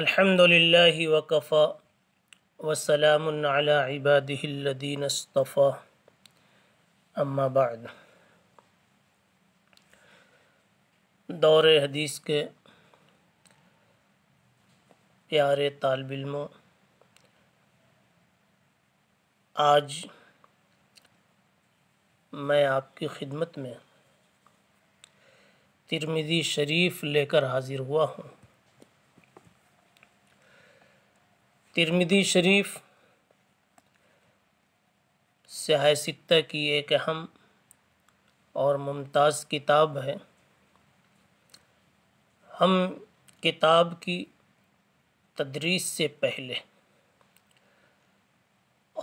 अल्हम्दुलिल्लाहि वकफ़ा वसलाम अला इबादिल्लदीन अस्तफ़ा अम्मा बाद दौर हदीस के प्यारे तालबिल्मों आज मैं आपकी खिदमत में तिरमिदी शरीफ लेकर हाज़िर हुआ हूँ तिरमिदी शरीफ स्याह सित्ता की एक अहम और मुमताज़ किताब है हम किताब की तदरीस से पहले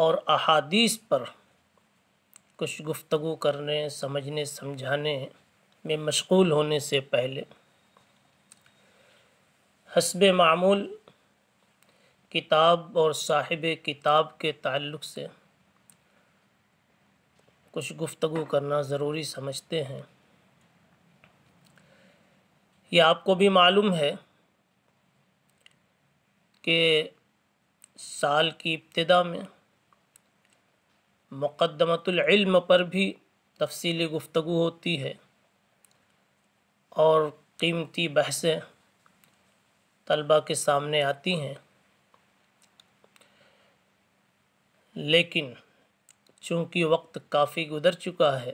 और अहादीस पर कुछ गुफ्तु करने समझने समझाने में मशगूल होने से पहले हसब मामूल किताब और साहिब किताब के ताल्लुक़ से कुछ गुफ्तु करना ज़रूरी समझते हैं ये आपको भी मालूम है कि साल की इब्तदा में मुक़दमतम पर भी तफसीली गुफ्तु होती है और कीमती बहसें तलबा के सामने आती हैं लेकिन चूँकि वक्त काफ़ी गुजर चुका है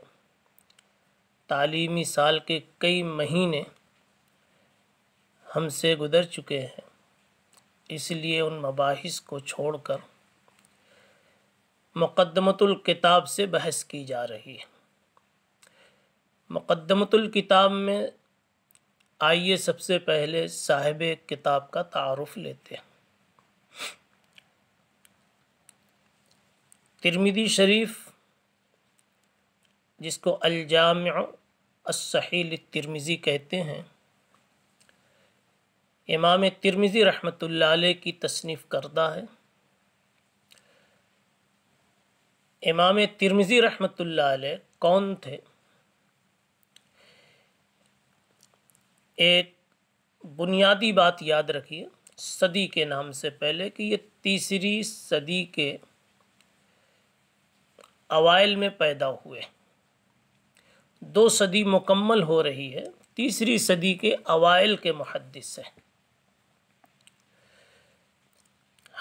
तालीमी साल के कई महीने हमसे गुजर चुके हैं इसलिए उन मबाहिस को छोड़कर मुक़दमतुल किताब से बहस की जा रही है मुक़दमतुल किताब में आइए सबसे पहले साहिब किताब का तारफ़ लेते हैं तिरमिदी शरीफ जिसको अलजाम असहील तिरमिज़ी कहते हैं इमाम तिरमिज़ी रहमतुल्लाह अलैह की तसनीफ़ करदा है इमाम तिरमिज़ी रहमतुल्लाह अलैह कौन थे एक बुनियादी बात याद रखिए सदी के नाम से पहले कि ये तीसरी सदी के अवाइल में पैदा हुए दो सदी मुकम्मल हो रही है तीसरी सदी के अवाइल के मुहदस हैं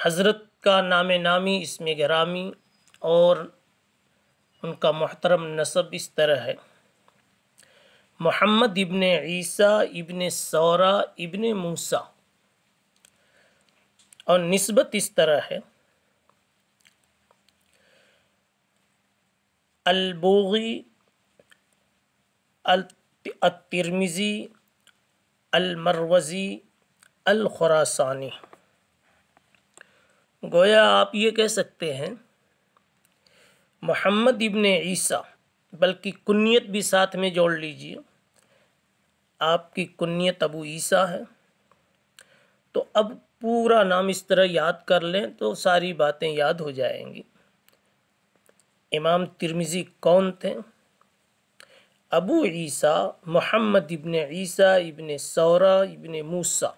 हज़रत का नाम नामी इसमें ग्रामी और उनका मोहतरम नसब इस तरह है मोहम्मद इबन ईसा इबन सौरा इबन मूसा और नस्बत इस तरह है अलबोगी अतरमिज़ी अलमरवज़ी अलखरासानी गोया आप ये कह सकते हैं मोहम्मद इबन ईसा बल्कि कुन्नीत भी साथ में जोड़ लीजिए आपकी कुन्नीत अबू ईसा है तो अब पूरा नाम इस तरह याद कर लें तो सारी बातें याद हो जाएंगी इमाम तिरमिज़ी कौन थे अबू ईसा मोहम्मद इबन ईसा इबन सौरा इबन मूसा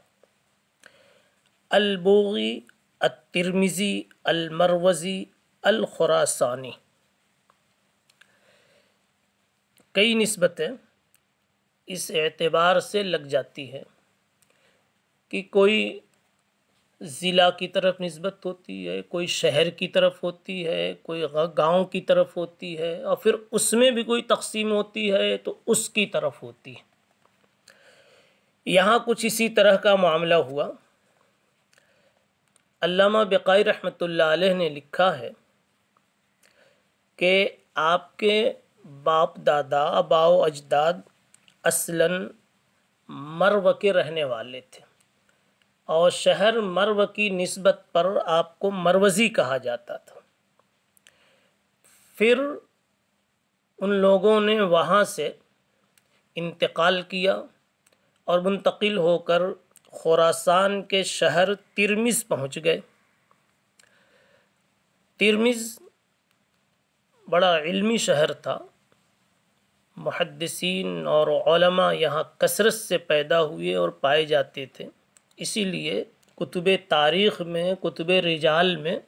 अलबोगी अतरमिज़ी अलमरवज़ी अलखुरासानी कई नस्बतें इस एतबार से लग जाती है कि कोई ज़िला की तरफ नस्बत होती है कोई शहर की तरफ होती है कोई गांव की तरफ होती है और फिर उसमें भी कोई तकसीम होती है तो उसकी तरफ होती है यहाँ कुछ इसी तरह का मामला हुआ अल्लामा बक़ाई रहमत ने लिखा है कि आपके बाप दादा अबाओ अजदाद असलन मरव के रहने वाले थे और शहर मरव की नस्बत पर आपको मरवज़ी कहा जाता था फिर उन लोगों ने वहाँ से इंतकाल किया और मुंतकिल होकर खुरासान के शहर तिरमिज़ पहुँच गए तिरमिज़ बड़ा इल्मी शहर था मुहदसिन और यहाँ कसरत से पैदा हुए और पाए जाते थे इसीलिए कुतुब तारीख़ में कुतुब रिजाल में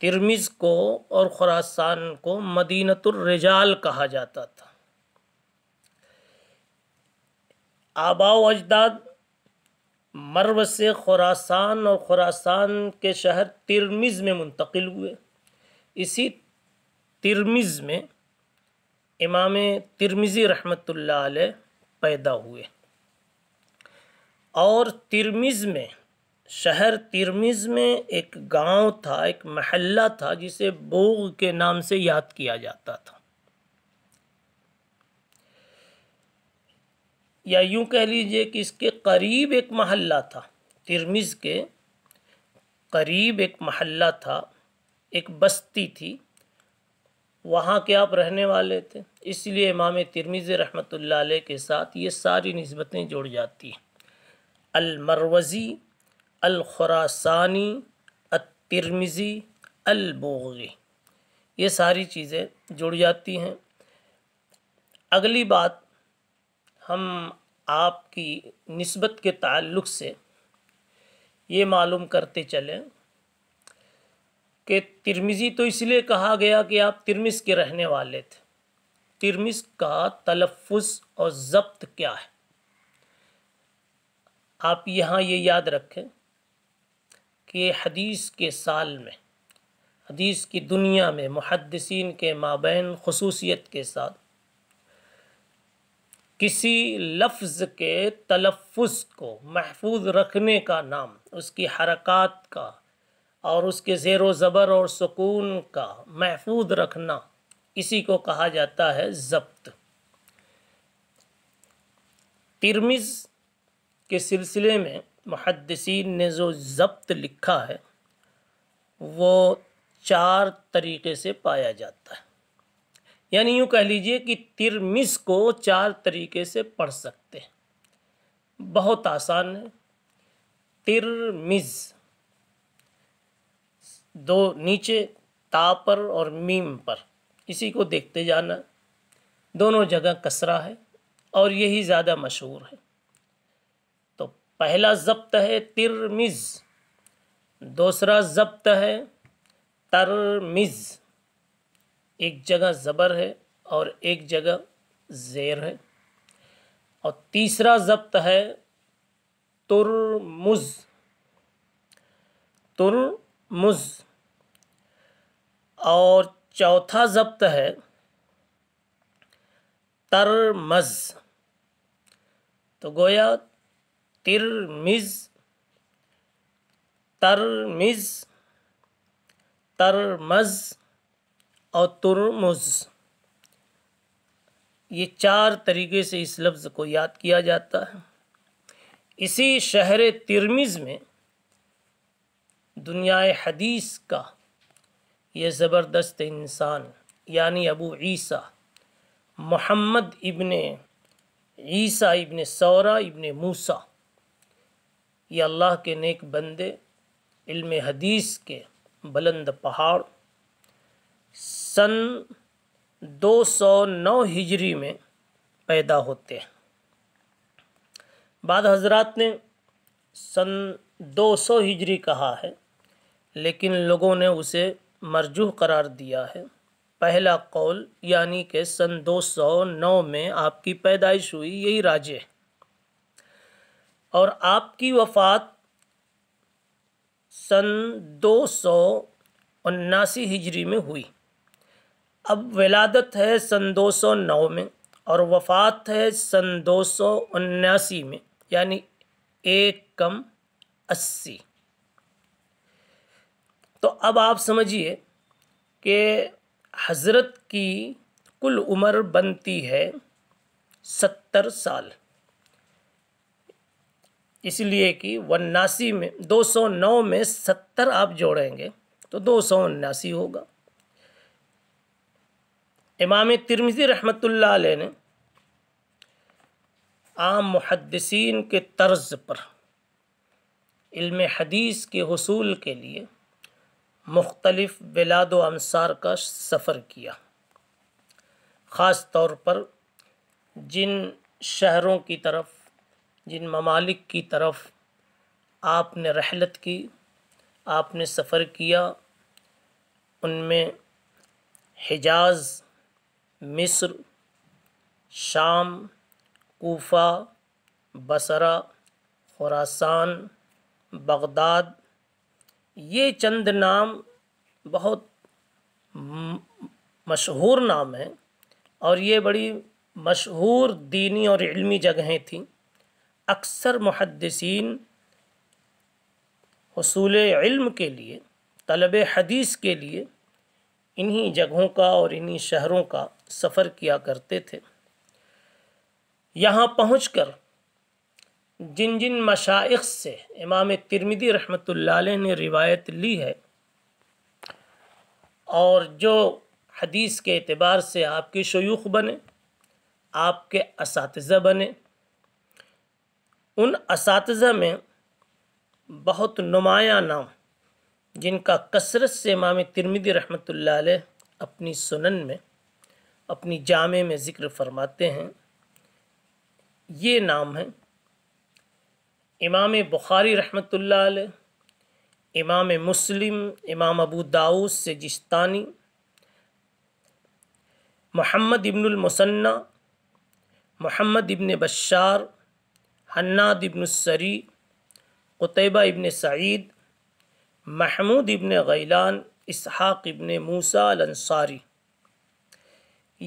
तिरमिज़ को और ख़ुरासान को रिजाल कहा जाता था आबा अजदाद मरव से खुरासान और खुरासान के शहर तिरमिज़ में मुंतकिल हुए इसी तिरमिज़ में इमाम तिरमिज़ी रहमतुल्लाह पैदा हुए और तिरमिज़ में शहर तिरमिज़ में एक गांव था एक महल्ला था जिसे बोग के नाम से याद किया जाता था या यूं कह लीजिए कि इसके करीब एक महल्ला था तिरमिज़ के करीब एक महल्ला था एक बस्ती थी वहाँ के आप रहने वाले थे इसलिए इमाम तिरमिज़ रहमत के साथ ये सारी नस्बतें जुड़ जाती हैं अलमरवज़ी अलखुरासानी तिरमिज़ी अलबोगी ये सारी चीज़ें जुड़ जाती हैं अगली बात हम आपकी नस्बत के ताल्लुक से ये मालूम करते चलें कि तिरमिज़ी तो इसलिए कहा गया कि आप तिरमिस के रहने वाले थे तिरमिस का तलफ़ और जब्त क्या है आप यहाँ ये याद रखें कि हदीस के साल में हदीस की दुनिया में मुहदसिन के माबेन खसूसियत के साथ किसी लफ्ज़ के तलफ़ को महफूज रखने का नाम उसकी हरकत का और उसके ज़ेर ज़बर और सुकून का महफूज रखना इसी को कहा जाता है जब्त तिरमिज़ के सिलसिले में मुहदसिन ने जो जब्त लिखा है वो चार तरीके से पाया जाता है यानी यूँ कह लीजिए कि तिरमिस को चार तरीके से पढ़ सकते हैं बहुत आसान है तिरमिज दो नीचे ता पर और मीम पर इसी को देखते जाना दोनों जगह कसरा है और यही ज़्यादा मशहूर है पहला जब्त है तिरमिज दूसरा जब्त है तरमिज एक जगह ज़बर है और एक जगह ज़ेर है और तीसरा जब्त है तुरमुज तुरमुज और चौथा जब्त है तरमज तो गोया तिरमिज तरमिज तरमज और तुरमुज ये चार तरीके से इस लफ्ज़ को याद किया जाता है इसी शहर तिरमिज़ में दुनिया हदीस का ये ज़बरदस्त इंसान यानी अबू ईसा मोहम्मद इब्ने ईसा इब्ने सौरा इब्ने मूसा ये अल्लाह के नेक बंदे इल्म हदीस के बुलंद पहाड़ सन 209 हिजरी में पैदा होते हैं बाद हजरत ने सन 200 हिजरी कहा है लेकिन लोगों ने उसे मरजू करार दिया है पहला कौल यानी कि सन 209 में आपकी पैदाइश हुई यही राजे है और आपकी वफ़ात सन दो सौ उन्नासी हिजरी में हुई अब विलादत है सन दो सौ नौ में और वफ़ात है सन दो सौ उन्यासी में यानी एक कम अस्सी तो अब आप समझिए कि हज़रत की कुल उम्र बनती है सत्तर साल इसलिए कि उन्नासी में 209 में 70 आप जोड़ेंगे तो दो सौ उन्नासी होगा इमाम तिरमिज़ी रहमतुल्लाह अलैह ने आम मुहदसिन के तर्ज पर इल्म हदीस के हसूल के लिए मुख्तलफ़ बिलाद अंसार का सफ़र किया ख़ास तौर पर जिन शहरों की तरफ जिन ममालिक की तरफ आपने रहलत की आपने सफ़र किया उनमें हिजाज़ मिस्र शाम कोफा बसरा खुरासान बगदाद ये चंद नाम बहुत मशहूर नाम हैं और ये बड़ी मशहूर दीनी और इल्मी जगहें थीं अक्सर मुहदसिन हसूल इल्म के लिए तलब हदीस के लिए इन्हीं जगहों का और इन्हीं शहरों का सफ़र किया करते थे यहाँ पहुँच कर जिन जिन मशाइ से इमाम तिरमिदी रहमत ने रिवायत ली है और जो हदीस के अतबार से आपके शयूख बने आपके इस बने उन इस में बहुत नुमाया नाम जिनका कसरत से इमाम तिरमिदी रहमत अपनी सुनन में अपनी जामे में ज़िक्र फरमाते हैं ये नाम हैं इमाम बुखारी रहमत इमाम मुस्लिम इमाम अबू दाऊद से जिस्तानी मोहम्मद मुसन्ना मोहम्मद इब्न बशार हन्नाद इब्न सरी कुतैबा इबन सईद महमूद इबन गैलान इसहाक़ इबन मूसा अंसारी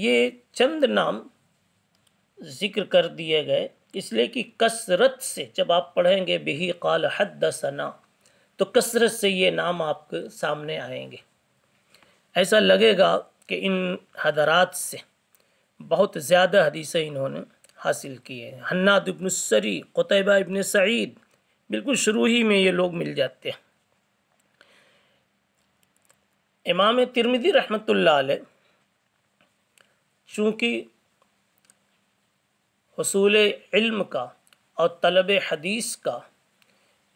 ये चंद नाम ज़िक्र कर दिए गए इसलिए कि कसरत से जब आप पढ़ेंगे बेही काल हद सना तो कसरत से ये नाम आपके सामने आएंगे ऐसा लगेगा कि इन हदरात से बहुत ज़्यादा हदीसें इन्होंने हासिल किए हन्नाद इब्न सरी कुतबा इब्न सईद बिल्कुल शुरू ही में ये लोग मिल जाते हैं इमाम तिरमिदी रहमतुल्लाह अलैह चूँकि हसूल इल्म का और तलब हदीस का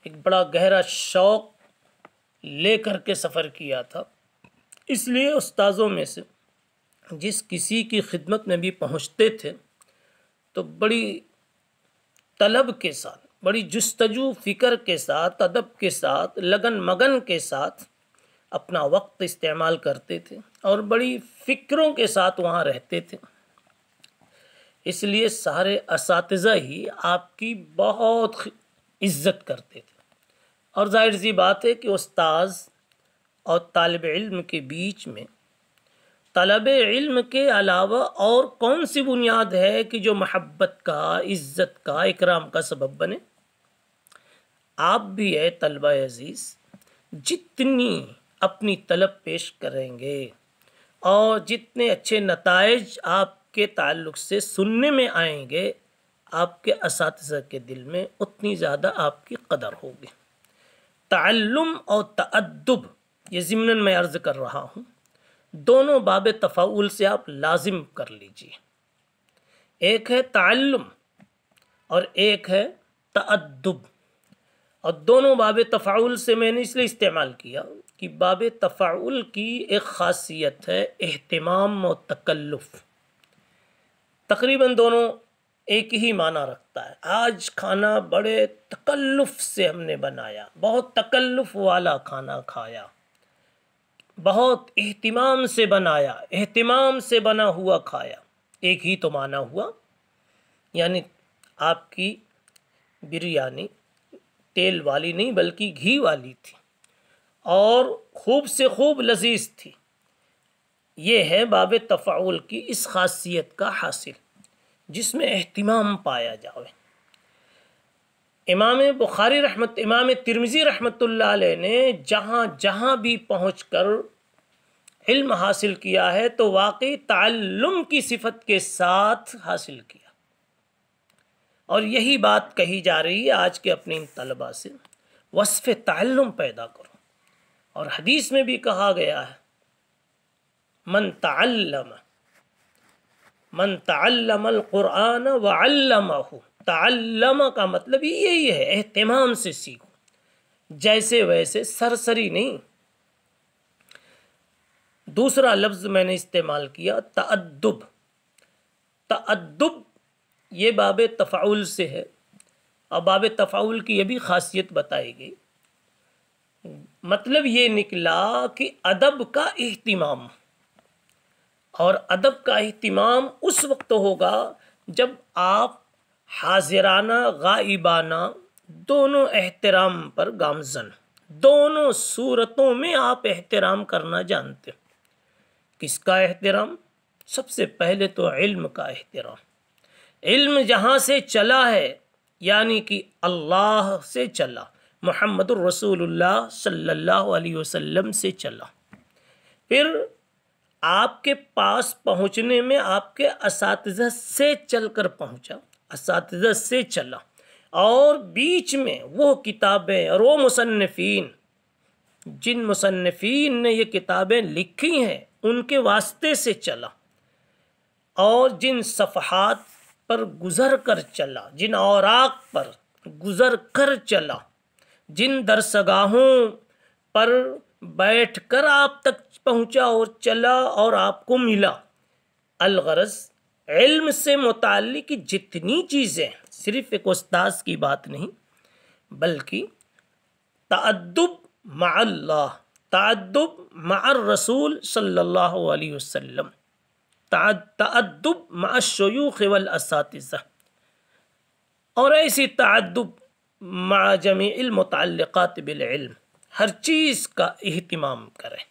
एक बड़ा गहरा शौक़ ले कर के सफ़र किया था इसलिए उस्ताज़ों में से जिस किसी की खिदमत में भी पहुँचते थे तो बड़ी तलब के साथ बड़ी जस्तजु फ़िक्र के साथ अदब के साथ लगन मगन के साथ अपना वक्त इस्तेमाल करते थे और बड़ी फ़िक्रों के साथ वहाँ रहते थे इसलिए सारे इस ही आपकी बहुत इज्जत करते थे और जाहिर सी बात है कि उस्ताज़ और तालब इल्म के बीच में तलब इल्म के अलावा और कौन सी बुनियाद है कि जो महब्बत का इज़्ज़त का इकराम का सबब बने आप भी है तलबा अज़ीज़ जितनी अपनी तलब पेश करेंगे और जितने अच्छे नतज आपके ताल्लुक से सुनने में आएंगे आपके इस के दिल में उतनी ज़्यादा आपकी कदर होगी तल्लम और तदब ये ज़िमन मैं अर्ज़ कर रहा हूँ दोनों बाब तफ़ाउल से आप लाजिम कर लीजिए एक है ताल्लुम और एक है तदब और दोनों बाब तफ़ाउल से मैंने इसलिए इस्तेमाल किया कि बाब तफ़ाउल की एक ख़ासियत है अहतमाम और तकल्लफ तकरीबन दोनों एक ही माना रखता है आज खाना बड़े तकल्लुफ़ से हमने बनाया बहुत तकल्लुफ़ वाला खाना खाया बहुत अहतमाम से बनाया अहतमाम से बना हुआ खाया एक ही तो माना हुआ यानी आपकी बिरयानी तेल वाली नहीं बल्कि घी वाली थी और खूब से खूब लजीज थी ये है बाब तफ़ाउल की इस खासियत का हासिल जिसमें अहतमाम पाया जाए इमाम बुखारी रहमत इमाम तिरमिज़ी रहमत ने जहाँ जहाँ भी पहुँच कर इल्म हासिल किया है तो वाकई ताल्लुम की सिफत के साथ हासिल किया और यही बात कही जा रही है आज के अपने इन तलबा से वसफ़ ताल्लुम पैदा करो और हदीस में भी कहा गया है मन तम मन ताल्लम क़ुरान वल्लमहू तल्लम का मतलब यही है अहतमाम से सीखो जैसे वैसे सरसरी नहीं दूसरा लफ्ज़ मैंने इस्तेमाल किया तदब तदब ये बाब तफ़ाउल से है और बाब तफ़ाउल की यह भी खासियत बताई गई मतलब ये निकला कि अदब का अहतमाम और अदब का अहतमाम उस वक्त होगा जब आप हाजिराना गाइबाना दोनों एहतराम पर गामजन दोनों सूरतों में आप एहतराम करना जानते किसका एहतराम सबसे पहले तो इल्म का एहतराम इल्म जहाँ से चला है यानी कि अल्लाह से चला मोहम्मद रसूलुल्लाह सल्लल्लाहु अलैहि वसल्लम से चला फिर आपके पास पहुँचने में आपके इस से चल कर पहुँचा इस से चला और बीच में वो किताबें और वो मुसनफ़ीन जिन मुसनफिन ने ये किताबें लिखी हैं उनके वास्ते से चला और जिन सफ़हात पर गुज़र कर चला जिन औराक पर गुज़र कर चला जिन दरसगाहों पर बैठ कर आप तक पहुँचा और चला और आपको मिला अलगरज़ इल्म से मुतल की जितनी चीज़ें सिर्फ एक उस्ताद की बात नहीं बल्कि तदब माल्ला तदब मार रसूल सल्ला वसम तदब तअद्दुब और ऐसी तदब माजमी जमील बिल हर चीज़ का अहतमाम करें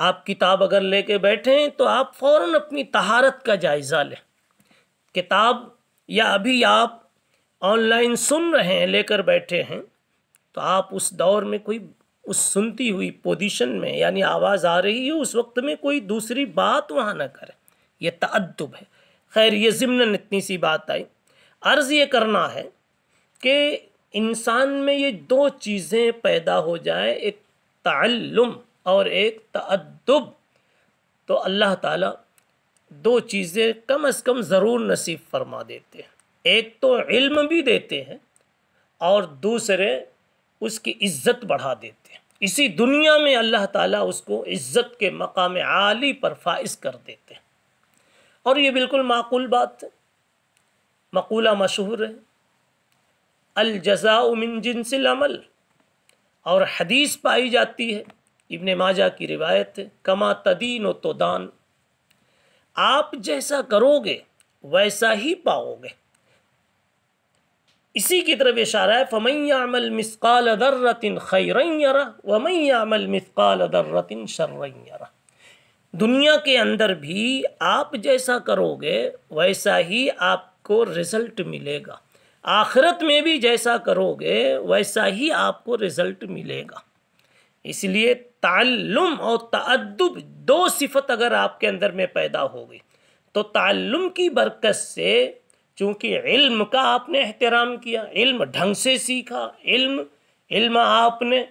आप किताब अगर लेके बैठे हैं तो आप फ़ौर अपनी तहारत का जायज़ा लें किताब या अभी आप ऑनलाइन सुन रहे हैं लेकर बैठे हैं तो आप उस दौर में कोई उस सुनती हुई पोजीशन में यानी आवाज़ आ रही है उस वक्त में कोई दूसरी बात वहाँ ना करें यह तदब है खैर ये ज़िमन इतनी सी बात आई अर्ज़ ये करना है कि इंसान में ये दो चीज़ें पैदा हो जाए एक तल्लुम और एक तदब तो अल्लाह ताला दो चीज़ें कम अज़ कम ज़रूर नसीब फरमा देते हैं एक तो इल्म भी देते हैं और दूसरे उसकी इज़्ज़त बढ़ा देते हैं इसी दुनिया में अल्लाह ताला उसको इज़्ज़त के मकाम आली पर फाइज कर देते हैं और ये बिल्कुल माकूल बात है मकूला मशहूर है अलजज़ा मिन जिनसिल अमल और हदीस पाई जाती है इबन माजा की रिवायत कमा तदीन तो दान आप जैसा करोगे वैसा ही पाओगे इसी की तरफ इशारा है फ़मैयामल मिसकाल दर्रतिन खैरैरा वमैयामल मिसकाल दर्रतिन शर्रैरा दुनिया के अंदर भी आप जैसा करोगे वैसा ही आपको रिजल्ट मिलेगा आखिरत में भी जैसा करोगे वैसा ही आपको रिजल्ट मिलेगा इसलिए ताल्लुम और तदब दो सिफत अगर आपके अंदर में पैदा हो गई तो ताल्लुम की बरकत से चूँकि इल्म का आपने एहतराम किया इल्म ढंग से सीखा इल्म इल्म आपने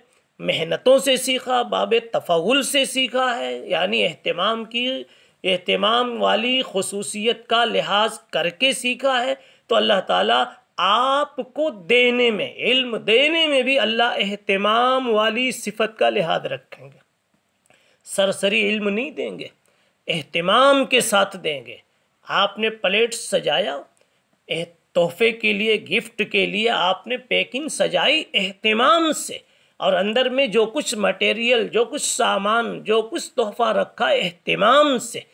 मेहनतों से सीखा बाब तफ़ुल से सीखा है यानी अहतमाम की अहतमाम वाली खसूसियत का लिहाज करके सीखा है तो अल्लाह ताला आपको देने में इल्म देने में भी अल्लाह अहतमाम वाली सिफत का लिहाज रखेंगे सरसरी इल्म नहीं देंगे अहतमाम के साथ देंगे आपने प्लेट सजाया तोहफे के लिए गिफ्ट के लिए आपने पैकिंग सजाई अहतमाम से और अंदर में जो कुछ मटेरियल जो कुछ सामान जो कुछ तोहफ़ा रखा अहतमाम से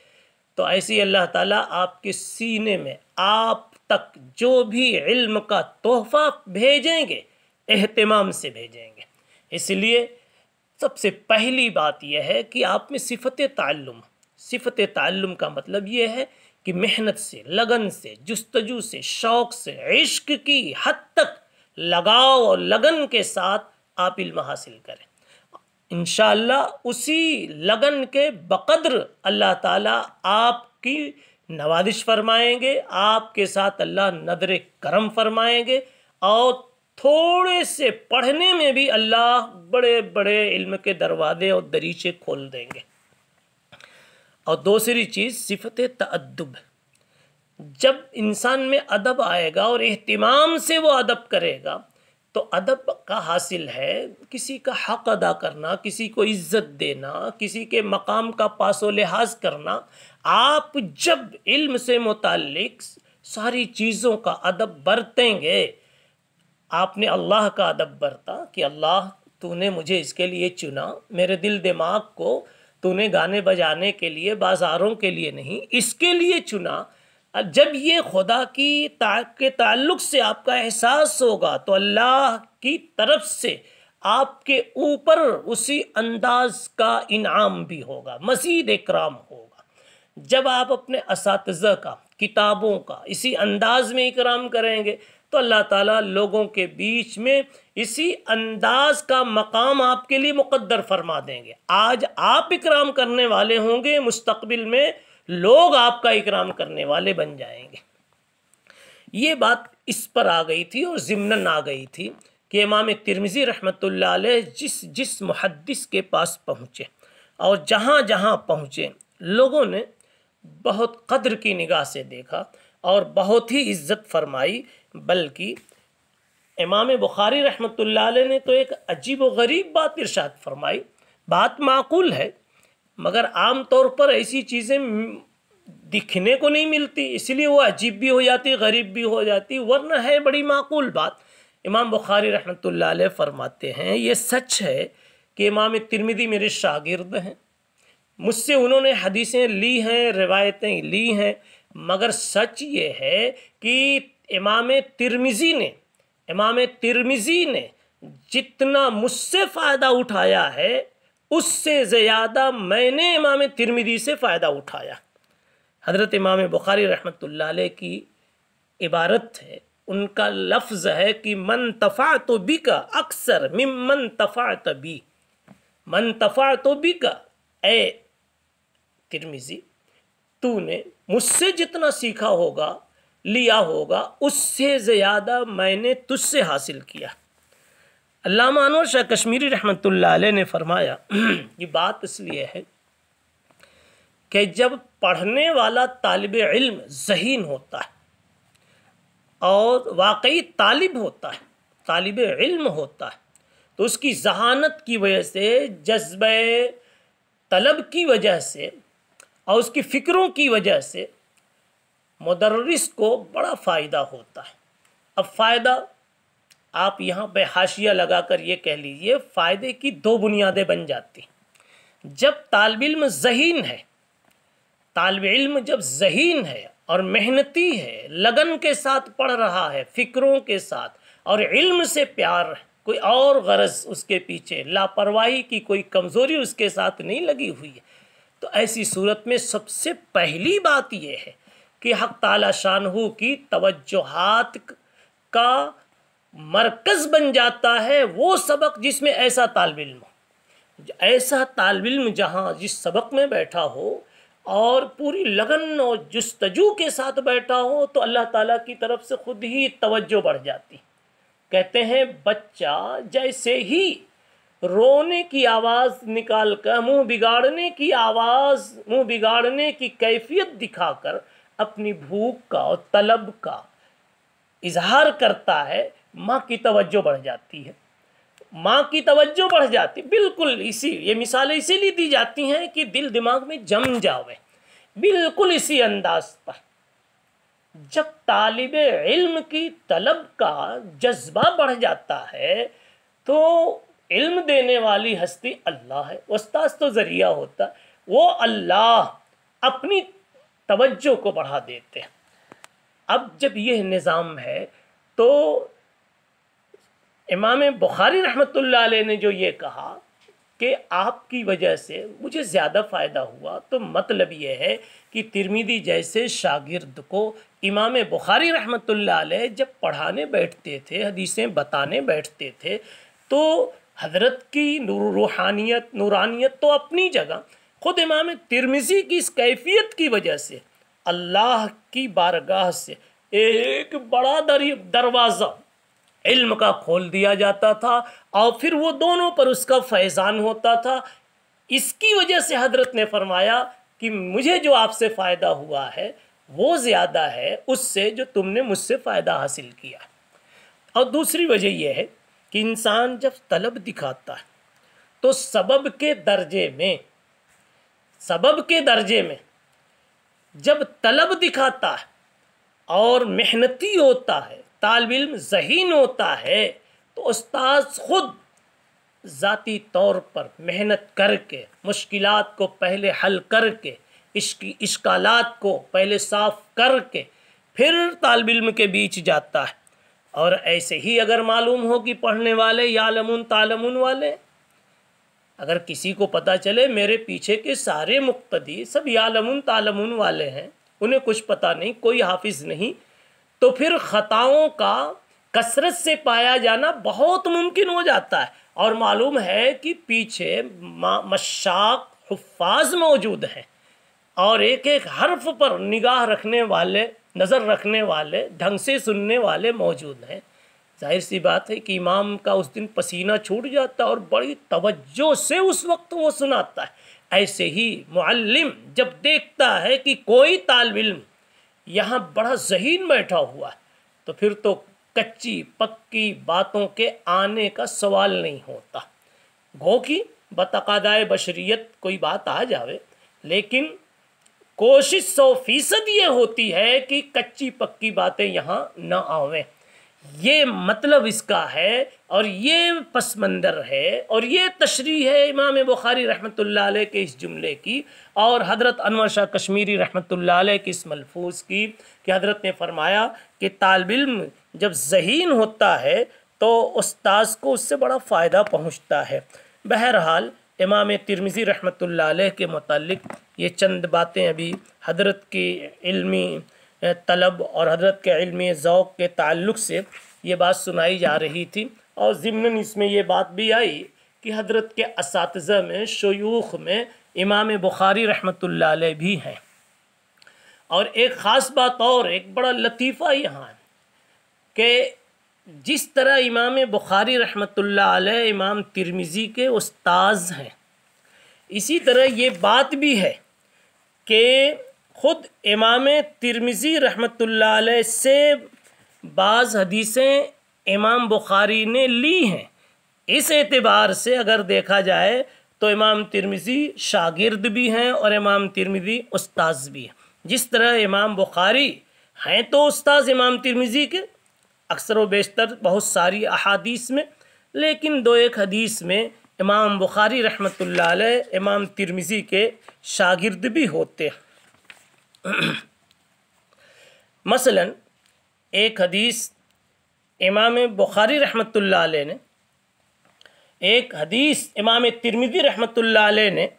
तो ऐसी अल्लाह ताला आपके सीने में आप तक जो भी इल्म का तोहफा भेजेंगे अहतमाम से भेजेंगे इसलिए सबसे पहली बात यह है कि आप में सिफत ताल्लुम सिफत ताल्लुम का मतलब ये है कि मेहनत से लगन से जस्तजू से शौक़ से इश्क की हद तक लगाव और लगन के साथ आप इल्म हासिल करें इन उसी लगन के बकद्र अल्लाह ताला आपकी नवाजिश फरमाएंगे आपके साथ अल्लाह नदर करम फरमाएंगे और थोड़े से पढ़ने में भी अल्लाह बड़े बड़े इल्म के दरवाजे और दरीचे खोल देंगे और दूसरी चीज़ सिफत तदब जब इंसान में अदब आएगा और अहतमाम से वो अदब करेगा तो अदब का हासिल है किसी का हक अदा करना किसी को इज्जत देना किसी के मकाम का पासो लिहाज करना आप जब इल्म से मुतलक सारी चीज़ों का अदब बरतेंगे आपने अल्लाह का अदब बरता कि अल्लाह तूने मुझे इसके लिए चुना मेरे दिल दिमाग को तूने गाने बजाने के लिए बाजारों के लिए नहीं इसके लिए चुना जब ये खुदा की ता, के ताल्लुक से आपका एहसास होगा तो अल्लाह की तरफ से आपके ऊपर उसी अंदाज का इनाम भी होगा मज़ीद इकराम होगा जब आप अपने इस का किताबों का इसी अंदाज में इकराम करेंगे तो अल्लाह ताला लोगों के बीच में इसी अंदाज का मकाम आपके लिए मुकद्दर फरमा देंगे आज आप इकराम करने वाले होंगे मुस्तबिल में लोग आपका इकराम करने वाले बन जाएंगे ये बात इस पर आ गई थी और ज़िमनन आ गई थी कि इमाम तिरमिज़ी रहमत जिस जिस मुहदस के पास पहुँचे और जहाँ जहाँ पहुँचे लोगों ने बहुत कद्र की निगाह से देखा और बहुत ही इज्जत फरमाई बल्कि इमाम बुखारी रहमत ने तो एक अजीब व गरीब बात इरशाद फरमाई बात माकूल है मगर आम तौर पर ऐसी चीज़ें दिखने को नहीं मिलती इसलिए वो अजीब भी हो जाती गरीब भी हो जाती वरना है बड़ी माकूल बात इमाम बुखारी रहमत फरमाते हैं ये सच है कि इमाम तिरमिदी मेरे शागिर्द हैं मुझसे उन्होंने हदीसें ली हैं रिवायतें ली हैं मगर सच ये है कि इमाम तिरमिज़ी ने इमाम तिरमिज़ी ने जितना मुझसे फ़ायदा उठाया है उससे ज़्यादा मैंने इमाम तिरमिज़ी से फ़ायदा उठाया हज़रत इमाम बुखारी रहमतुल्लाह की इबारत है उनका लफ्ज़ है कि मन तफ़ा तो बी का अक्सर मन तफ़ा तबी मन तफ़ा तो बी का ए किरमिजी तूने मुझसे जितना सीखा होगा लिया होगा उससे ज़्यादा मैंने तुझसे हासिल किया अल्लामा अनवर शाह कश्मीरी रहमत ने फरमाया ये बात इसलिए है कि जब पढ़ने वाला तालब इल्म जहीन होता है और वाकई तालिब होता है तालब इल्म होता है तो उसकी जहानत की वजह से जज्ब तलब की वजह से और उसकी फ़िक्रों की वजह से मदरस को बड़ा फ़ायदा होता है अब फ़ायदा आप यहाँ पे हाशिया लगाकर ये कह लीजिए फ़ायदे की दो बुनियादें बन जाती हैं जब तालब इम जहीन है तालब इल्म जब जहीन है और मेहनती है लगन के साथ पढ़ रहा है फ़िक्रों के साथ और इल्म से प्यार कोई और गरज उसके पीछे लापरवाही की कोई कमज़ोरी उसके साथ नहीं लगी हुई है तो ऐसी सूरत में सबसे पहली बात यह है कि हक ताला शानहू की तवज्जोहात का मरकज़ बन जाता है वो सबक जिसमें ऐसा तालब इल्म ऐसा तालब इल्म जहाँ जिस सबक में बैठा हो और पूरी लगन और जस्तजू के साथ बैठा हो तो अल्लाह ताला की तरफ से खुद ही तवज्जो बढ़ जाती कहते हैं बच्चा जैसे ही रोने की आवाज़ निकाल कर मुँह बिगाड़ने की आवाज़ मुँह बिगाड़ने की कैफियत दिखाकर अपनी भूख का और तलब का इजहार करता है माँ की तवज्जो बढ़ जाती है माँ की तवज्जो बढ़ जाती बिल्कुल इसी ये मिसालें इसीलिए दी जाती हैं कि दिल दिमाग में जम जावे बिल्कुल इसी अंदाज पर जब तालब इल्म की तलब का जज्बा बढ़ जाता है तो इल्म देने वाली हस्ती अल्लाह है उस्ताद तो ज़रिया होता वो अल्लाह अपनी तवज्जो को बढ़ा देते हैं अब जब यह निज़ाम है तो इमाम बुखारी रहमत ने जो ये कहा कि आपकी वजह से मुझे ज़्यादा फ़ायदा हुआ तो मतलब यह है कि तिरमिदी जैसे शागिर्द को इमाम बुखारी रहमत जब पढ़ाने बैठते थे हदीसें बताने बैठते थे तो हजरत की नूर रूहानियत नूरानियत तो अपनी जगह ख़ुद इमाम तिरमिज़ी की इस कैफियत की वजह से अल्लाह की बारगाह से एक बड़ा दरवाज़ा इल्म का खोल दिया जाता था और फिर वो दोनों पर उसका फैज़ान होता था इसकी वजह से हजरत ने फरमाया कि मुझे जो आपसे फ़ायदा हुआ है वो ज़्यादा है उससे जो तुमने मुझसे फ़ायदा हासिल किया और दूसरी वजह यह है कि इंसान जब तलब दिखाता है तो सबब के दर्जे में सबब के दर्जे में जब तलब दिखाता है और मेहनती होता है तालब इम जहीन होता है तो उस्ताद ख़ुद ज़ाती तौर पर मेहनत करके मुश्किल को पहले हल करके इसकी इश्कालात को पहले साफ़ करके फिर तालब इम के बीच जाता है और ऐसे ही अगर मालूम हो कि पढ़ने वाले यालमुन तालमुन वाले अगर किसी को पता चले मेरे पीछे के सारे मुक्तदी सब यालमुन तालमुन वाले हैं उन्हें कुछ पता नहीं कोई हाफिज नहीं तो फिर ख़ताओं का कसरत से पाया जाना बहुत मुमकिन हो जाता है और मालूम है कि पीछे मशाक हफाज मौजूद हैं और एक एक हर्फ पर निगाह रखने वाले नज़र रखने वाले ढंग से सुनने वाले मौजूद हैं जाहिर सी बात है कि इमाम का उस दिन पसीना छूट जाता है और बड़ी तवज्जो से उस वक्त वो सुनाता है ऐसे ही मुअल्लिम जब देखता है कि कोई तालब इल्म यहाँ बड़ा जहीन बैठा हुआ है तो फिर तो कच्ची पक्की बातों के आने का सवाल नहीं होता गो की बतकादाय बशरीत कोई बात आ जावे लेकिन कोशिश सौ फीसद ये होती है कि कच्ची पक्की बातें यहाँ ना आवें ये मतलब इसका है और ये पस मंदर है और ये तशरी है इमाम बुखारी रहमत ला के इस जुमले की और हज़रत अनवर शाह कश्मीरी रहमत ला के इस मलफूज की कि हज़रत ने फरमाया कि तालब इम जब जहीन होता है तो उस्ताज को उससे बड़ा फ़ायदा पहुँचता है बहरहाल इमाम तिरमिज़ी रहमत के मतलब ये चंद बातें अभी हजरत की इल्मी तलब और हजरत के इल्मी ओक़ के ताल्लुक़ से ये बात सुनाई जा रही थी और ज़िमन इसमें यह बात भी आई कि हजरत के इस में शयूख में इमाम बुखारी रहमत भी हैं और एक ख़ास बात और एक बड़ा लतीफ़ा यहाँ है कि जिस तरह इमाम बुखारी रहमत इमाम तिरमिज़ी के उस्ताज़ हैं इसी तरह ये बात भी है कि ख़ुद इमाम तिरमिज़ी रहमत से बाज़ हदीसें इमाम बुखारी ने ली हैं इस एतबार से अगर देखा जाए तो इमाम तिरमिज़ी शागिर्द भी हैं और इमाम तिरमिज़ी उस्ताज भी हैं जिस तरह इमाम बुखारी हैं तो उस्ताज इमाम तिरमिज़ी के अक्सर व बेशतर बहुत सारी अहादीस में लेकिन दो एक हदीस में इमाम बुखारी रहमत इमाम तिरमिज़ी के शागिर्द भी होते हैं मसलन एक हदीस इमाम बुखारी रहमत ने एक हदीस इमाम तिरमिज़ी रहमत ने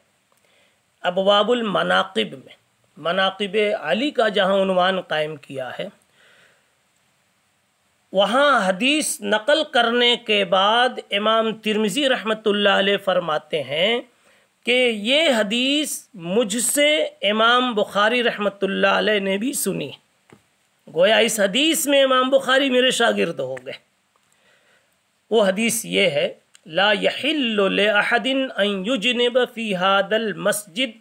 अबवाबुल मनाक़िब में मनाक़िब अली का जहाँ उनवान कायम किया है वहाँ हदीस नकल करने के बाद इमाम तिरमिज़ी रहमत फरमाते हैं कि ये हदीस मुझसे इमाम बुखारी रहमत ने भी सुनी गोया इस हदीस में इमाम बुखारी मेरे शागिर्द हो गए वो हदीस ये है ला यहिल्लहदिन अयुजनब फ़ी हादल मस्जिद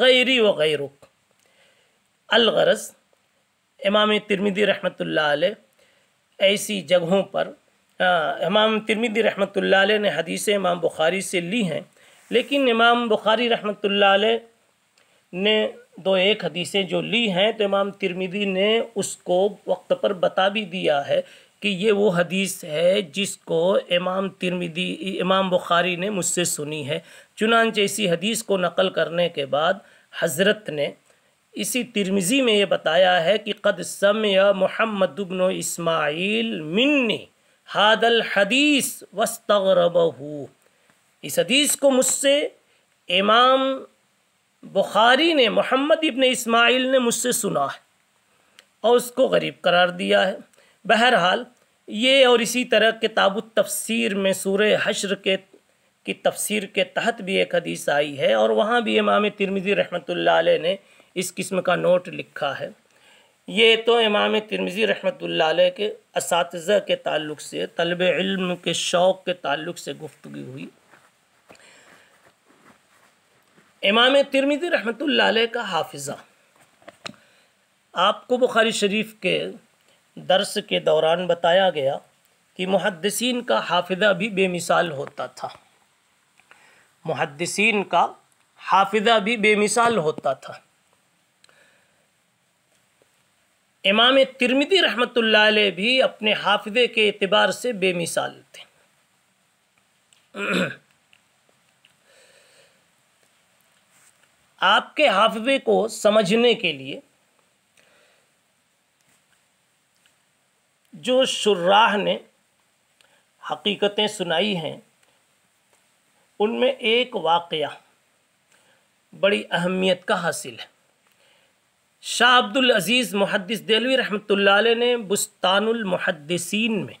गैरी व गैरुक अलगरस इमाम तिरमिदी रहमत ऐसी जगहों पर इमाम तिरमिदी रहमत ने हदीसें इमाम बुखारी से ली हैं लेकिन इमाम बुखारी रहमत ने दो एक हदीसें जो ली हैं तो इमाम तिरमिदी ने उसको वक्त पर बता भी दिया है कि ये वो हदीस है जिसको इमाम तिरमिदी इमाम बुखारी ने मुझसे सुनी है चुनानचे इसी हदीस को नकल करने के बाद हज़रत ने इसी तिरमिज़ी में ये बताया है कि कद समय मोहम्मद बिन इसमाइल मिन्नी हादल हदीस वस्तरब इस हदीस को मुझसे इमाम बुखारी ने मोहम्मद इबन इसमाइल ने मुझसे सुना है और उसको गरीब करार दिया है बहरहाल ये और इसी तरह किताब तफसीर में सूर हशर के की तफसीर के तहत भी एक हदीस आई है और वहाँ भी इमाम तिरमिज़ी रहमत ने इस किस्म का नोट लिखा है ये तो इमाम तिरमिज़ी रहमत के इस के ताल्लुक से तलब इल्म के शौक़ के ताल्लुक से गुफ्तु हुई इमाम तिरमिज़ी रहमत का हाफिज़ा आपको बुखारी शरीफ के दर्स के दौरान बताया गया कि मुहदसिन का हाफिज़ा भी बेमिसाल होता था मुहदसिन का हाफिज़ा भी बेमिसाल होता था इमाम तिरमिदी रहमत भी अपने हाफिज़े के अतबार से बेमिसाल थे आपके हाफिज़े को समझने के लिए जो शुर्राह ने हकीकतें सुनाई हैं उनमें एक वाक़ बड़ी अहमियत का हासिल है शाह अब्दुल अज़ीज़ मुहदस दिलवी रहमत ने बुस्तानुल में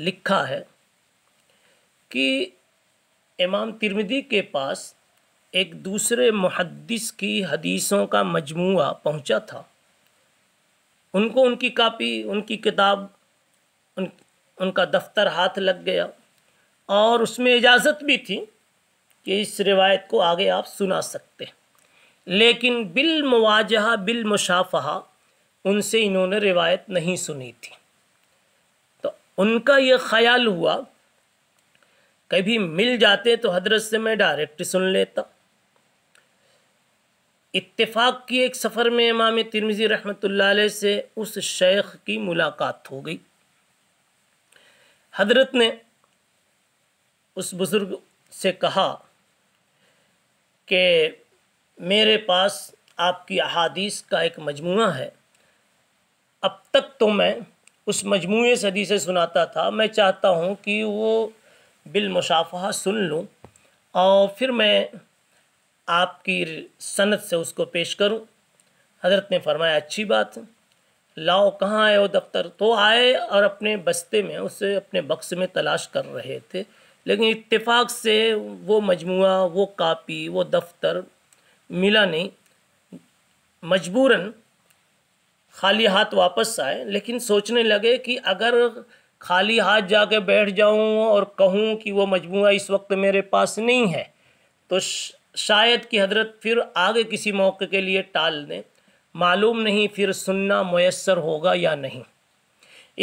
लिखा है कि इमाम तिरमिदी के पास एक दूसरे मुहदस की हदीसों का मजमू पहुंचा था उनको उनकी कापी उनकी किताब उन उनका दफ्तर हाथ लग गया और उसमें इजाज़त भी थी कि इस रिवायत को आगे आप सुना सकते हैं लेकिन बिल मवाजहा बिल मुशाफहा उनसे इन्होंने रिवायत नहीं सुनी थी तो उनका ये ख्याल हुआ कभी मिल जाते तो हजरत से मैं डायरेक्ट सुन लेता इत्तेफाक की एक सफ़र में इमाम तिरमिज़ी रहमतुल्लाह से उस शेख की मुलाकात हो गई हजरत ने उस बुज़ुर्ग से कहा कि मेरे पास आपकी अहादीस का एक मजमू है अब तक तो मैं उस मजमू सदी से सुनाता था मैं चाहता हूँ कि वो बिलमशाफ़ा सुन लूँ और फिर मैं आपकी सनत से उसको पेश करूँ हज़रत ने फरमाया अच्छी बात लाओ कहाँ आए वो दफ्तर तो आए और अपने बस्ते में उसे अपने बक्स में तलाश कर रहे थे लेकिन इत्तेफाक से वो मजमू वो कापी वो दफ्तर मिला नहीं मजबूरन खाली हाथ वापस आए लेकिन सोचने लगे कि अगर खाली हाथ जाके बैठ जाऊं और कहूं कि वो मजमू इस वक्त मेरे पास नहीं है तो शायद कि हजरत फिर आगे किसी मौके के लिए टाल दें मालूम नहीं फिर सुनना मैसर होगा या नहीं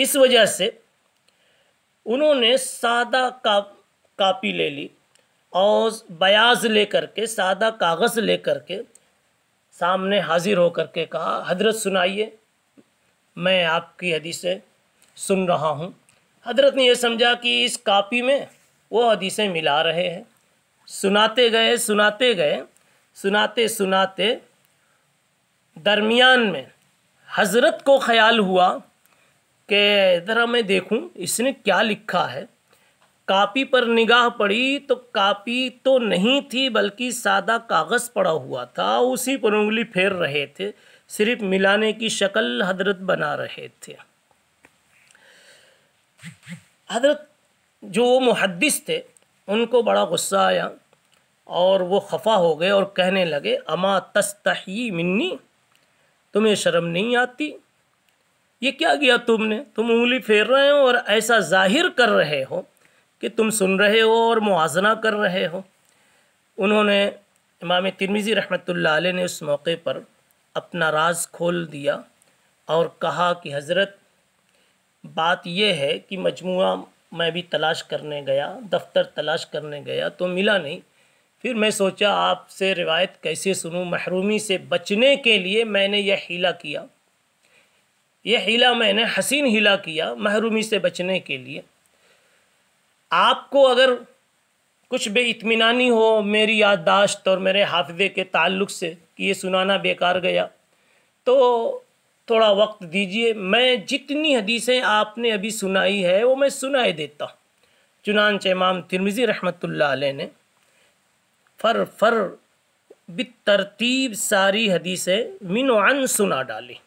इस वजह से उन्होंने सादा का कापी ले ली और बयाज लेकर के सादा कागज़ लेकर के सामने हाजिर होकर के कहा हजरत सुनाइए मैं आपकी हदीसें सुन रहा हूँ हजरत ने यह समझा कि इस कापी में वो हदीसें मिला रहे हैं सुनाते गए सुनाते गए सुनाते सुनाते दरमियान में हज़रत को ख़याल हुआ कि ज़रा मैं देखूं इसने क्या लिखा है कापी पर निगाह पड़ी तो कापी तो नहीं थी बल्कि सादा कागज़ पड़ा हुआ था उसी पर उंगली फेर रहे थे सिर्फ मिलाने की शक्ल हजरत बना रहे थे हजरत जो वो मुहदस थे उनको बड़ा गुस्सा आया और वो खफा हो गए और कहने लगे अमा तस्तही मिन्नी तुम्हें शर्म नहीं आती ये क्या किया तुमने तुम उंगली फेर रहे हो और ऐसा जाहिर कर रहे हो कि तुम सुन रहे हो और मुआजना कर रहे हो उन्होंने इमाम तिरमिज़ी रहमतुल्लाह ने उस मौके पर अपना राज खोल दिया और कहा कि हज़रत बात यह है कि मजमू मैं भी तलाश करने गया दफ्तर तलाश करने गया तो मिला नहीं फिर मैं सोचा आपसे रिवायत कैसे सुनूं महरूमी से बचने के लिए मैंने यह हीला किया यह हीला मैंने हसीन हीला किया महरूमी से बचने के लिए आपको अगर कुछ बेतमीनानी हो मेरी याददाश्त और मेरे हाफे के ताल्लुक से कि ये सुनाना बेकार गया तो थोड़ा वक्त दीजिए मैं जितनी हदीसें आपने अभी सुनाई है वो मैं सुनाए देता हूँ चुनानच इमाम तिरमिज़ी रहमतुल्लाह अलैह ने फ़र फ़र बतरतीब सारी हदीसें अन सुना डाली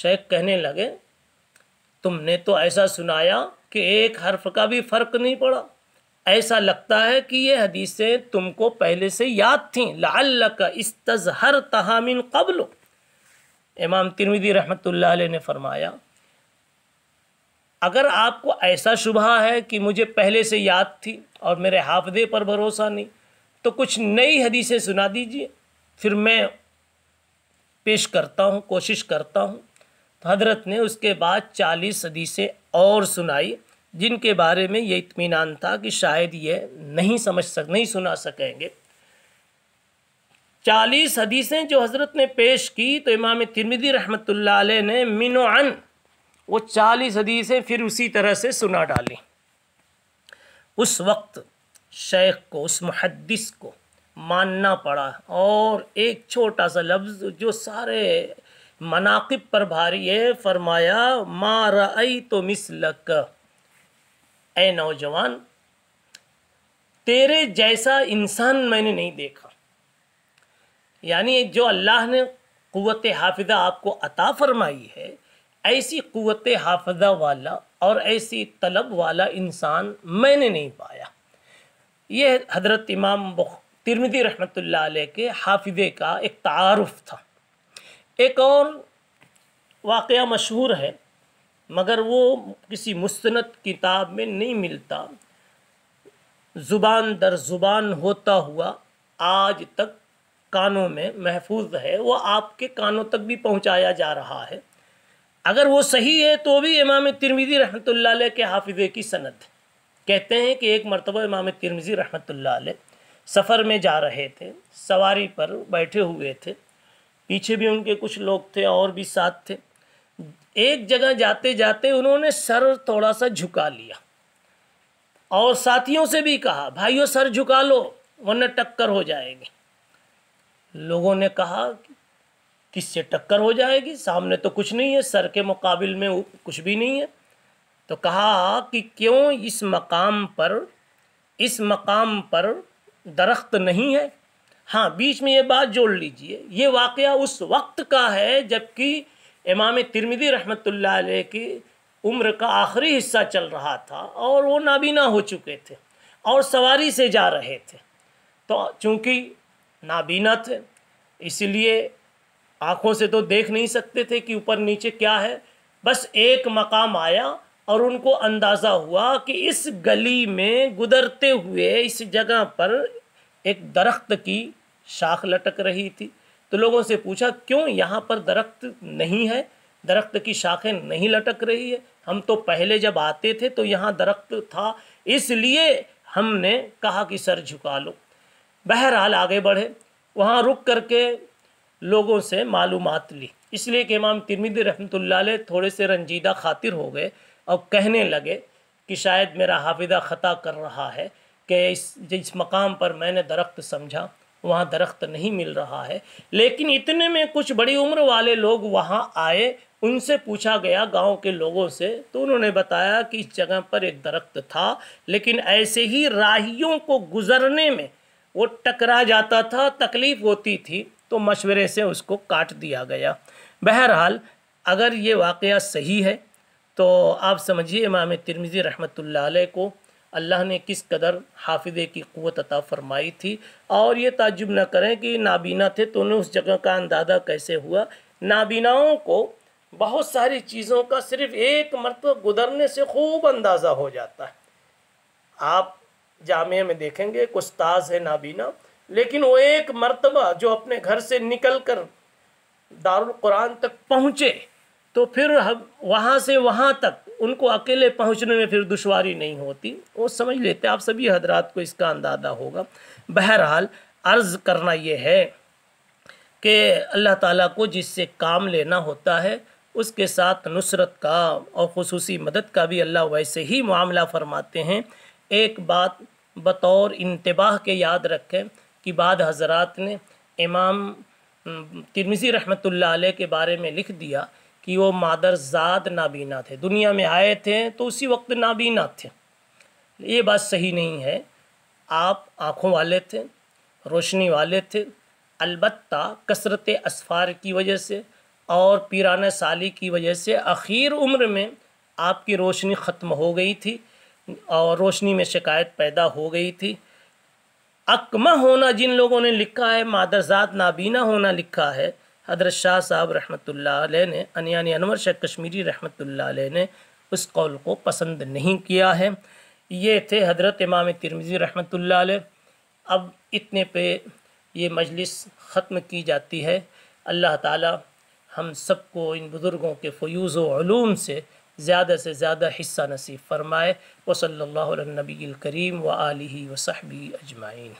शेख कहने लगे तुमने तो ऐसा सुनाया कि एक हर्फ का भी फ़र्क नहीं पड़ा ऐसा लगता है कि ये हदीसें तुमको पहले से याद थीं लाल का इस तजहर तहामिन कबल इमाम तिरमिदी रहमत ने फरमाया अगर आपको ऐसा शुभ है कि मुझे पहले से याद थी और मेरे हाफदे पर भरोसा नहीं तो कुछ नई हदीसें सुना दीजिए फिर मैं पेश करता हूँ कोशिश करता हूँ तो हजरत ने उसके बाद चालीस हदीसें और सुनाई जिनके बारे में ये इतमान था कि शायद ये नहीं समझ सक नहीं सुना सकेंगे चालीस हदीसें जो हज़रत ने पेश की तो इमाम तिरमिदी रहमत ने मिनोन वो चालीस हदीसें फिर उसी तरह से सुना डाली उस वक्त शेख को उस मुहदस को मानना पड़ा और एक छोटा सा लफ्ज़ जो सारे मनाकब पर भारी है फरमाया मार आई तो मिसलक ए नौजवान तेरे जैसा इंसान मैंने नहीं देखा यानी जो अल्लाह ने क़वत हाफिज़ा आपको अता फरमाई है ऐसी क़वत हाफजा वाला और ऐसी तलब वाला इंसान मैंने नहीं पाया यह हज़रत इमाम तिरमिदी रहमत के हाफिज़े का एक तारफ़ था एक और वाक़ मशहूर है मगर वो किसी मुस्त किताब में नहीं मिलता ज़ुबान दर ज़ुबान होता हुआ आज तक कानों में महफूज है वो आपके कानों तक भी पहुंचाया जा रहा है अगर वो सही है तो भी इमाम तिरमिज़ी रहमत के हाफिज़े की सनत कहते हैं कि एक मरतबा इमाम तिरमिज़ी रहमत सफ़र में जा रहे थे सवारी पर बैठे हुए थे पीछे भी उनके कुछ लोग थे और भी साथ थे एक जगह जाते जाते उन्होंने सर थोड़ा सा झुका लिया और साथियों से भी कहा भाइयों सर झुका लो वरना टक्कर हो जाएगी लोगों ने कहा किससे टक्कर हो जाएगी सामने तो कुछ नहीं है सर के मुकाबले में कुछ भी नहीं है तो कहा कि क्यों इस मकाम पर इस मकाम पर दरख्त नहीं है हाँ बीच में ये बात जोड़ लीजिए ये वाक़ उस वक्त का है जबकि इमाम तिरमिदी रहमत की उम्र का आखिरी हिस्सा चल रहा था और वो नाबीना हो चुके थे और सवारी से जा रहे थे तो चूँकि नाबीना थे इसलिए आँखों से तो देख नहीं सकते थे कि ऊपर नीचे क्या है बस एक मकाम आया और उनको अंदाज़ा हुआ कि इस गली में गुजरते हुए इस जगह पर एक दरख्त की शाख लटक रही थी तो लोगों से पूछा क्यों यहाँ पर दरख्त नहीं है दरख्त की शाखें नहीं लटक रही है हम तो पहले जब आते थे तो यहाँ दरख्त था इसलिए हमने कहा कि सर झुका लो बहरहाल आगे बढ़े वहाँ रुक करके लोगों से मालूम ली इसलिए कि इमाम तिरमिदी रहमतुल्लाह थोड़े से रंजीदा खातिर हो गए और कहने लगे कि शायद मेरा हाफिदा ख़ता कर रहा है कि इस जिस मकाम पर मैंने दरख्त समझा वहाँ दरख्त नहीं मिल रहा है लेकिन इतने में कुछ बड़ी उम्र वाले लोग वहाँ आए उनसे पूछा गया गांव के लोगों से तो उन्होंने बताया कि इस जगह पर एक दरख्त था लेकिन ऐसे ही राहियों को गुजरने में वो टकरा जाता था तकलीफ़ होती थी तो मशवरे से उसको काट दिया गया बहरहाल अगर ये वाक़ सही है तो आप समझिए इमाम तिरमिज़ी रहमत को अल्लाह ने किस कदर हाफिज़े की क़वत अता फ़रमाई थी और ये ताजुब न करें कि नाबीना थे तो उन्हें उस जगह का अंदाज़ा कैसे हुआ नाबीनाओं को बहुत सारी चीज़ों का सिर्फ़ एक मरतब गुजरने से खूब अंदाज़ा हो जाता है आप जामे में देखेंगे कुछ ताज़ है नाबीना लेकिन वो एक मरतबा जो अपने घर से निकल कर दारुल कुरान तक पहुँचे तो फिर हम वहाँ से वहाँ तक उनको अकेले पहुंचने में फिर दुशारी नहीं होती वो समझ लेते आप सभी हजरात को इसका अंदाज़ा होगा बहरहाल अर्ज़ करना ये है कि अल्लाह ताला को जिससे काम लेना होता है उसके साथ नुसरत का और खसूसी मदद का भी अल्लाह वैसे ही मामला फरमाते हैं एक बात बतौर इंतबाह के याद रखें कि बाद हजरात ने इमाम तिरमिज़ी रहमतुल्लाह अलैह के बारे में लिख दिया कि वो मादरजाद नाबीना थे दुनिया में आए थे तो उसी वक्त नाबीना थे ये बात सही नहीं है आप आँखों वाले थे रोशनी वाले थे अलबत् कसरत असफ़ार की वजह से और पीराना साली की वजह से अखीर उम्र में आपकी रोशनी ख़त्म हो गई थी और रोशनी में शिकायत पैदा हो गई थी अकमा होना जिन लोगों ने लिखा है मादरजात नाबीना होना लिखा है हजरत शाह साहब रहमत ने अनियानी अनवर शेख कश्मीरी रहमत ने उस कौल को पसंद नहीं किया है ये थे हजरत इमाम तिरमिज़ी रहमत ला अब इतने पे ये मजलिस ख़त्म की जाती है अल्लाह ताला हम सबको इन बुज़ुर्गों के फ्यूज़ से ज़्यादा से ज़्यादा हिस्सा नसीब फरमाए वसल्ला करीम व आलि वसहबी अजमाइन